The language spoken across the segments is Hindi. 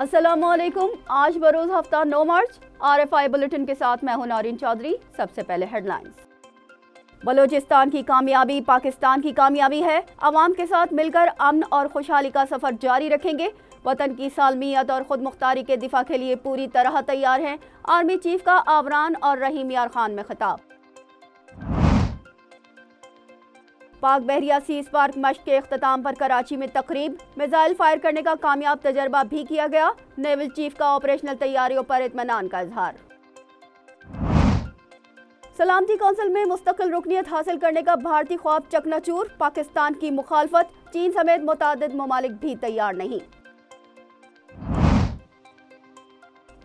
असलम आज बरोज हफ्ता 9 मार्च आर एफ आई बुलेटिन के साथ मैं हूं नारिन चौधरी सबसे पहले हेडलाइंस बलोचिस्तान की कामयाबी पाकिस्तान की कामयाबी है आवाम के साथ मिलकर अमन और खुशहाली का सफर जारी रखेंगे वतन की सालमियत और खुद मुख्तारी के दिफा के लिए पूरी तरह तैयार हैं आर्मी चीफ का आवरान और रहीम यार खान में खिताब पाक बहरिया सीज पार्क मश्क के अख्ताम पर कराची में तकरीब मिज़ाइल फायर करने का कामयाब तजर्बा भी किया गया नेवल चीफ का ऑपरेशनल तैयारियों पर इतमान का इजहार सलामती कौंसिल में मुस्तकिल रुकनीत हासिल करने का भारतीय ख्वाब चकनाचूर पाकिस्तान की मुखालफत चीन समेत मुतद ममालिक भी तैयार नहीं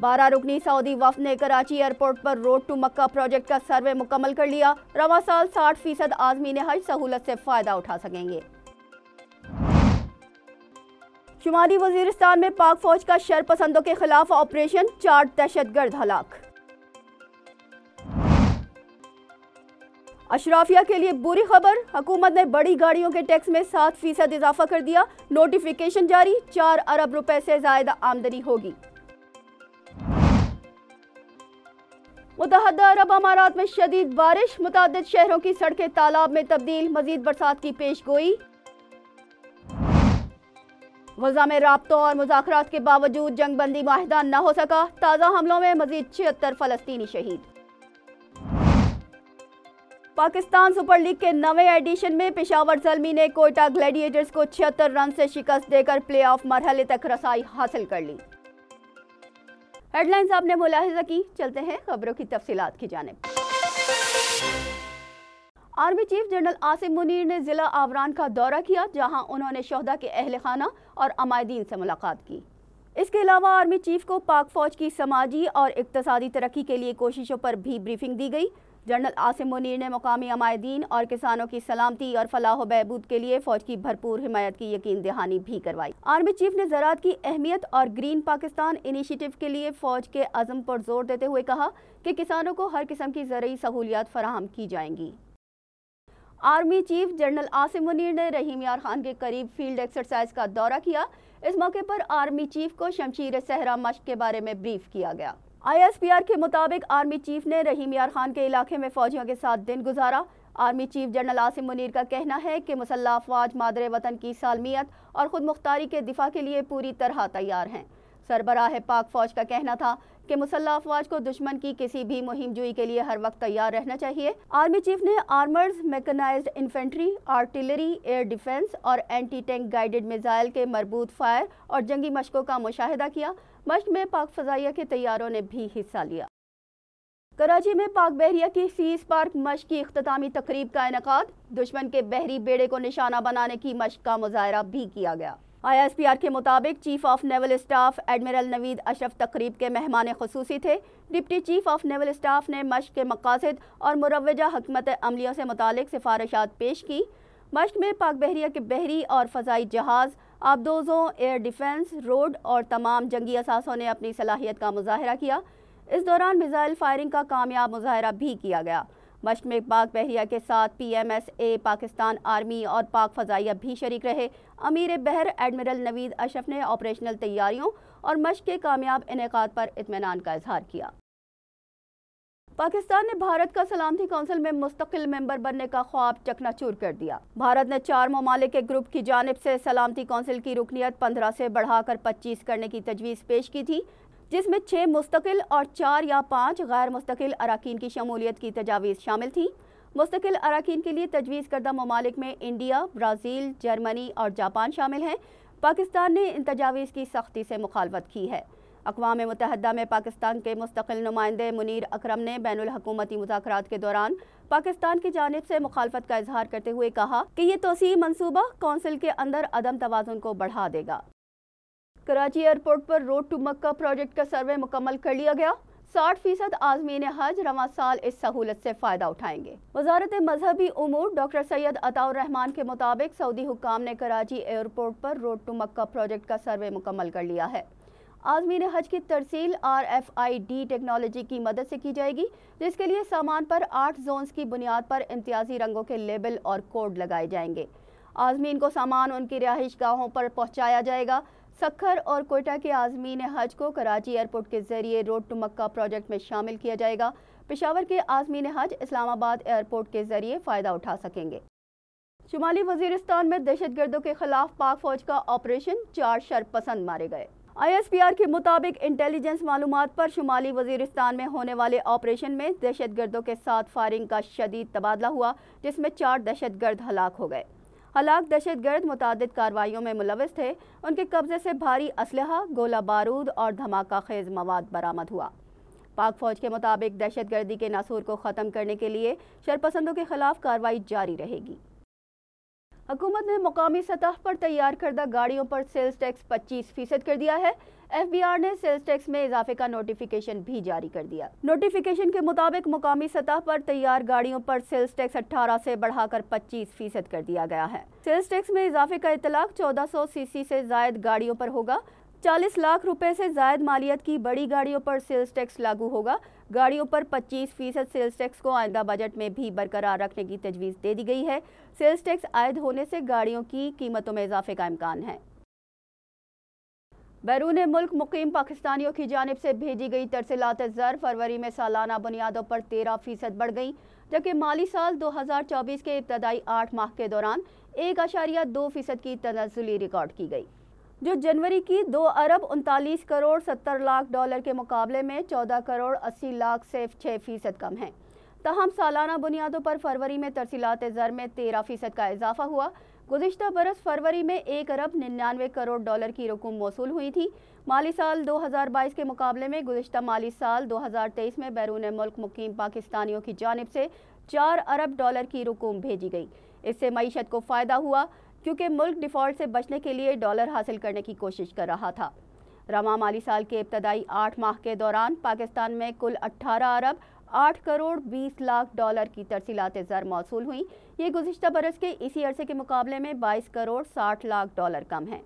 बारह रुकनी सऊदी वफ ने कराची एयरपोर्ट पर रोड टू मक्का प्रोजेक्ट का सर्वे मुकम्मल कर लिया रवा साल साठ फीसद आजमीन हज सहूलत से फ़ायदा उठा सकेंगे शुमाली वजीरस्तान में पाक फौज का शरपसंदों के खिलाफ ऑपरेशन चार दहशतगर्द हलाक अशराफिया के लिए बुरी खबर हुकूमत ने बड़ी गाड़ियों के टैक्स में सात फीसद इजाफा कर दिया नोटिफिकेशन जारी चार अरब रुपए से ज्यादा आमदनी होगी मुतहद अरब अमारात में शदीद बारिश मुतद शहरों की सड़कें तालाब में तब्दील मजीद बरसात की पेश गोई गजा में रबतों और मुजात के बावजूद जंग बंदी माहिदा न हो सका ताज़ा हमलों में मजीद छिहत्तर फलस्तनी शहीद पाकिस्तान सुपर लीग के नवे एडिशन में पिशावर जलमी ने कोयटा ग्लैडिएटर्स को छिहत्तर रन से शिकस्त देकर प्ले ऑफ मरहले तक रसाई हासिल कर ली हेडलाइंस आपने मुलाहजा की चलते हैं खबरों की तफसीत की जानब army chief general Asim Munir ने ज़िला आवरान का दौरा किया जहां उन्होंने शहदा के अहल खाना और अमायदीन से मुलाकात की इसके अलावा आर्मी चीफ को पाक फ़ौज की समाजी और इकतसादी तरक्की के लिए कोशिशों पर भी ब्रीफिंग दी गई जनरल आसिम मुनीर ने मकामी अमायदीन और किसानों की सलामती और फलाह बहबूद के लिए फौज की भरपूर हिमायत की यकीन दहानी भी करवाई आर्मी चीफ ने ज़रात की अहमियत और ग्रीन पाकिस्तान इनिशिएटिव के लिए फौज के अज़म पर जोर देते हुए कहा कि किसानों को हर किस्म की ज़रूरी सहूलियात फराहम की जाएंगी army chief general Asim Munir ने रहीम यार खान के करीब फील्ड एक्सरसाइज का दौरा किया इस मौके पर आर्मी चीफ को शमशीर सहरा मश्क के बारे में ब्रीफ किया गया आईएसपीआर के मुताबिक आर्मी चीफ ने रहीम यार खान के इलाके में फौजियों के साथ दिन गुजारा army chief general Asim Munir का कहना है कि मुसल्ह अफवाज मादरे वतन की सालमियत और खुद मुख्तारी के दिफा के लिए पूरी तरह तैयार हैं सरबराह पाक फौज का कहना था कि मुसल्ह अफवाज को दुश्मन की किसी भी मुहिम जुई के लिए हर वक्त तैयार रहना चाहिए आर्मी चीफ ने armours mechanised infantry artillery air defence और एंटी टैंक गाइडेड मिज़ाइल के मरबूत फायर और जंगी मशकों का मुशाह किया मश्क में पाक फजाइया के तैयारों ने भी हिस्सा लिया कराची में पाक बहरिया की फीस पार्क मश्क की अख्तामी तकरीब का इनका दुश्मन के बहरी बेड़े को निशाना बनाने की मश्क का मुजाहरा भी किया गया आईएसपीआर के मुताबिक chief of naval staff admiral Naveed Ashraf तकरीब के मेहमान खसूसी थे deputy chief of naval staff ने मश्क के मकासद और मुरवजा हकमत अमलियों से मुतल सिफारशा पेश की मश्क में पाक बहरिया के बहरी और फजाई जहाज़ आबदोज़ों एयर डिफेंस रोड और तमाम जंगी असासों ने अपनी सलाहियत का मुजाहरा किया इस दौरान मिज़ाइल फायरिंग का कामयाब मुजाहरा भी किया गया मश्क में पाक बहरिया के साथ P M S A Pakistan army और पाक फजाइया भी शरीक रहे अमीर बहर एडमिरल नवीद अशफ ने ऑपरेशनल तैयारियों और मश्क के कामयाब इनका पर इतमान का इजहार किया पाकिस्तान ने भारत का सलामती कौंसिल में मुस्तकिल मेंबर बनने का ख्वाब चकनाचूर कर दिया भारत ने चार ममालिक के ग्रुप की जानब से सलामती कौंसिल की रुकनीत पंद्रह से बढ़ाकर पच्चीस करने की तजवीज़ पेश की थी जिसमें छः मुस्तकिल और चार या पाँच गैर मुस्तकिल अरकान की शमूलियत की तजावीज़ शामिल थी मुस्तकिल अरकान के लिए तजवीज़ करदा ममालिक में इंडिया ब्राज़ील जर्मनी और जापान शामिल हैं पाकिस्तान ने इन तजावीज़ की सख्ती से मुखालवत की है अकवा मुतहदा में पाकिस्तान के मुस्तकिल नुमाइंदे मुनीर अकरम ने बैन अलहकूमती के दौरान पाकिस्तान की जानब से मुखालफत का इजहार करते हुए कहा कि ये तोसी मनसूबा कौंसिल के अंदर अदम तोज़ुन को बढ़ा देगा कराची एयरपोर्ट पर रोड टू मक्का प्रोजेक्ट का सर्वे मुकम्मल कर लिया गया साठ फीसद आजमीन हज रवा साल इस सहूलत से फ़ायदा उठाएंगे वजारत मजहबी उमूर डॉक्टर सैयद अताउर रहमान के मुताबिक सऊदी हुकाम ने कराची एयरपोर्ट पर रोड टू मक्का प्रोजेक्ट का सर्वे मुकम्मल कर लिया है आजमीन हज की तरसील R F I D technology की मदद से की जाएगी जिसके लिए सामान पर आठ जोन्स की बुनियाद पर इम्तियाजी रंगों के लेबल और कोड लगाए जाएंगे आजमीन को सामान उनकी रिहाइश गाहों पर पहुँचाया जाएगा सखर और कोयटा के आजमीन हज को कराची एयरपोर्ट के जरिए रोड टू मक्का प्रोजेक्ट में शामिल किया जाएगा पेशावर के आजमीन हज इस्लामाबाद एयरपोर्ट के जरिए फ़ायदा उठा सकेंगे शुमाली वजीरस्तान में दहशत गर्दों के खिलाफ पाक फौज का ऑपरेशन चार शर्पसंद मारे गए आर के मुताबिक इंटेलिजेंस मालूम पर शुमाली वजीरस्तान में होने वाले ऑपरेशन में दहशत गर्दों के साथ फायरिंग का शदीद तबादला हुआ जिसमें चार दहशत गर्द हलाक हो गए हलाक दहशत गर्द मुतद कार्रवाइयों में मुलविस थे उनके कब्जे से भारी इसल गोला बारूद और धमाका खेज मवाद बरामद हुआ पाक फौज के मुताबिक दहशत गर्दी के नासूर को ख़त्म करने के लिए शरपसंदों के खिलाफ कार्रवाई जारी रहेगी हुकूमत ने मकामी सतह पर तैयार करदा गाड़ियों पर सेल्स टैक्स पच्चीस फीसद कर दिया है एफबीआर ने सेल्स टैक्स में इजाफे का नोटिफिकेशन भी जारी कर दिया नोटिफिकेशन के मुताबिक मुकामी सतह पर तैयार गाड़ियों पर सेल्स टैक्स 18 से बढ़ाकर 25 फीसद कर दिया गया है सेल्स टैक्स में इजाफे का इतलाक 1400 सीसी से जायद गाड़ियों पर होगा 40 लाख रुपए से जायद मालियत की बड़ी गाड़ियों पर सेल्स टैक्स लागू होगा गाड़ियों पर 25 फीसद सेल्स टैक्स को आइंदा बजट में भी बरकरार रखने की तजवीज़ दे दी गई है सेल्स टैक्स आयद होने से गाड़ियों की कीमतों में इजाफे का इम्कान है बैरून मुल्क मुकीम पाकिस्तानियों की जानब से भेजी गई तरसीलात ज़र फरवरी में सालाना बुनियादों पर तेरह फीसद बढ़ गई जबकि माली साल 2024 के इब्तदाई आठ माह के दौरान एक आशारिया दो फीसद की तनजुली रिकॉर्ड की गई जो जनवरी की दो अरब उनतालीस करोड़ सत्तर लाख डॉलर के मुकाबले में चौदह करोड़ अस्सी लाख से छः फ़ीसद कम है तहम सालाना बुनियादों पर फरवरी में तरसीलात ज़र में तेरह फ़ीसद का इजाफा हुआ गुजशत बरस फरवरी में एक अरब निन्यानवे करोड़ डॉलर की रकम मौसू हुई थी माली साल 2022 के मुकाबले में गुजशत माली साल 2023 में बैरून मुल्क मुकीम पाकिस्तानियों की जानब से चार अरब डॉलर की रकूम भेजी गई इससे मीशत को फ़ायदा हुआ क्योंकि मुल्क डिफ़ॉल्ट से बचने के लिए डॉलर हासिल करने की कोशिश कर रहा था रवा माली साल के इब्तदाई आठ माह के दौरान पाकिस्तान में कुल 18 अरब 8 करोड़ 20 लाख डॉलर की तरसीलात ज़र मौसू हुई ये गुजशत बरस के इसी अरसे के मुकाबले में 22 करोड़ 60 लाख डॉलर कम है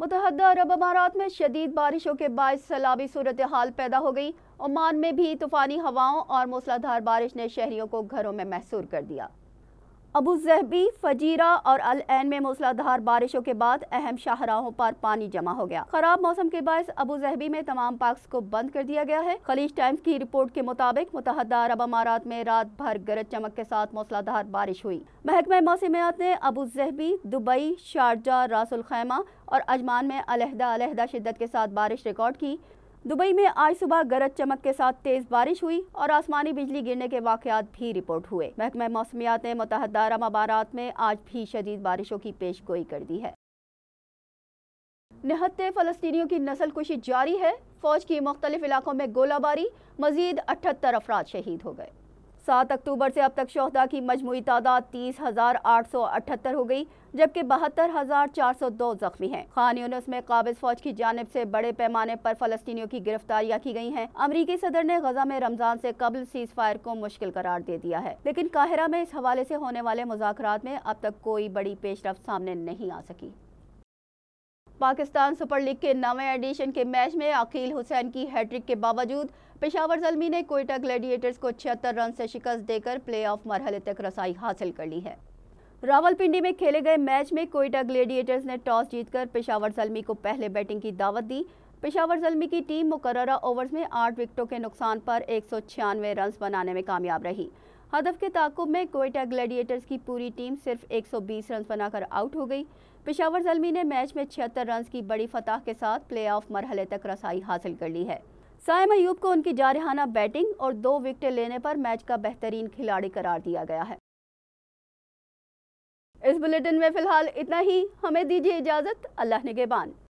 मुतहद अरब अमारात में शदीद बारिशों के बायस सैलाबी सूरत हाल पैदा हो गई ओमान में भी तूफ़ानी हवाओं और मूसलाधार बारिश ने शहरीों को घरों में महसूर कर दिया अबू जहबी फजीरा और अल एन में मूसलाधार बारिशों के बाद अहम शाहराहों पर पानी जमा हो गया खराब मौसम के बायस अबू जहबी में तमाम पार्क को बंद कर दिया गया है खलीज टाइम्स की रिपोर्ट के मुताबिक मुतहद अरब अमारात में रात भर गरज चमक के साथ मौसलाधार बारिश हुई महकमे मौसमियात ने Abu Dhabi Dubai Sharjah Ras al Khaimah और अजमान में अलहदा अलहदा शिद्दत के साथ बारिश रिकॉर्ड की दुबई में आज सुबह गरज चमक के साथ तेज बारिश हुई और आसमानी बिजली गिरने के वाकत भी रिपोर्ट हुए महकमे मौसमियात ने मुतहदा अमाबारात में आज भी शदीद बारिशों की पेश गोई कर दी है निहत्ते फलस्तियों की नस्ल कुशी जारी है फौज की मुख्तलिफ इलाकों में गोलाबारी मजीद अठहत्तर अफराद शहीद हो गए सात अक्टूबर से अब तक शहदा की मजमू तादाद तीस हजार आठ सौ अठहत्तर हो गई जबकि बहत्तर हजार चार सौ दो जख्मी हैं। खान यूनस में काबिज फौज की जानब से बड़े पैमाने पर फलस्तियों की गिरफ्तारियां की गई हैं। अमरीकी सदर ने गजा में रमजान से कबल सीज फायर को मुश्किल करार दे दिया है लेकिन काहिरा में इस हवाले से होने वाले मुजाकर में अब तक कोई बड़ी पेशरफ सामने नहीं आ सकी पाकिस्तान सुपर लीग के नवे एडिशन के मैच में अकील हुसैन की हैट्रिक के बावजूद पेशावर जलमी ने कोयटा ग्लैडिएटर्स को छिहत्तर रन से शिकस्त देकर प्लेऑफ मरहले तक रसाई हासिल कर ली है रावलपिंडी में खेले गए मैच में कोयटा ग्लेडिएटर्स ने टॉस जीतकर पेशावर जलमी को पहले बैटिंग की दावत दी पेशावर जलमी की टीम मुकर्रा ओवर्स में आठ विकेटों के नुकसान पर एक सौ छियानवे रन बनाने में कामयाब रही हदफ के ताकुब में कोयटा ग्लैडिएटर्स की पूरी टीम सिर्फ 120 रन बनाकर आउट हो गई पेशावर जलमी ने मैच में छिहत्तर रन की बड़ी फतह के साथ प्ले ऑफ मरहले तक रसाई हासिल कर ली है साइम अयूब को उनकी जारहाना बैटिंग और दो विकेट लेने पर मैच का बेहतरीन खिलाड़ी करार दिया गया है इस बुलेटिन में फिलहाल इतना ही हमें दीजिए इजाज़त अल्लाह निगेबान